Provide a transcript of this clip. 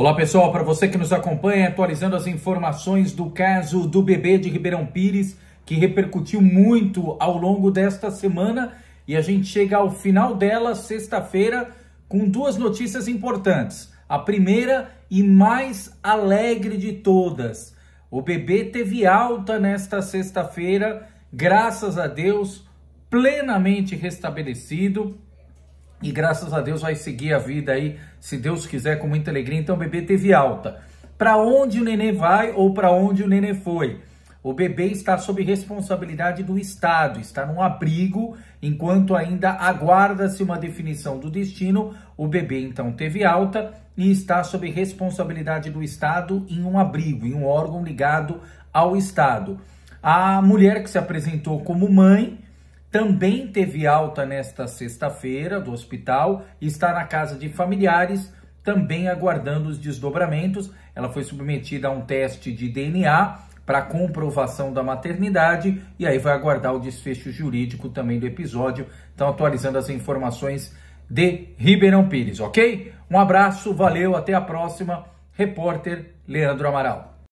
Olá pessoal, para você que nos acompanha, atualizando as informações do caso do bebê de Ribeirão Pires, que repercutiu muito ao longo desta semana e a gente chega ao final dela, sexta-feira, com duas notícias importantes. A primeira e mais alegre de todas: o bebê teve alta nesta sexta-feira, graças a Deus, plenamente restabelecido e graças a Deus vai seguir a vida aí, se Deus quiser, com muita alegria. Então o bebê teve alta. Para onde o neném vai ou para onde o neném foi? O bebê está sob responsabilidade do Estado, está num abrigo, enquanto ainda aguarda-se uma definição do destino. O bebê então teve alta e está sob responsabilidade do Estado em um abrigo, em um órgão ligado ao Estado. A mulher que se apresentou como mãe também teve alta nesta sexta-feira do hospital e está na casa de familiares, também aguardando os desdobramentos. Ela foi submetida a um teste de DNA para comprovação da maternidade e aí vai aguardar o desfecho jurídico também do episódio. Então, atualizando as informações de Ribeirão Pires, ok? Um abraço, valeu, até a próxima. Repórter Leandro Amaral.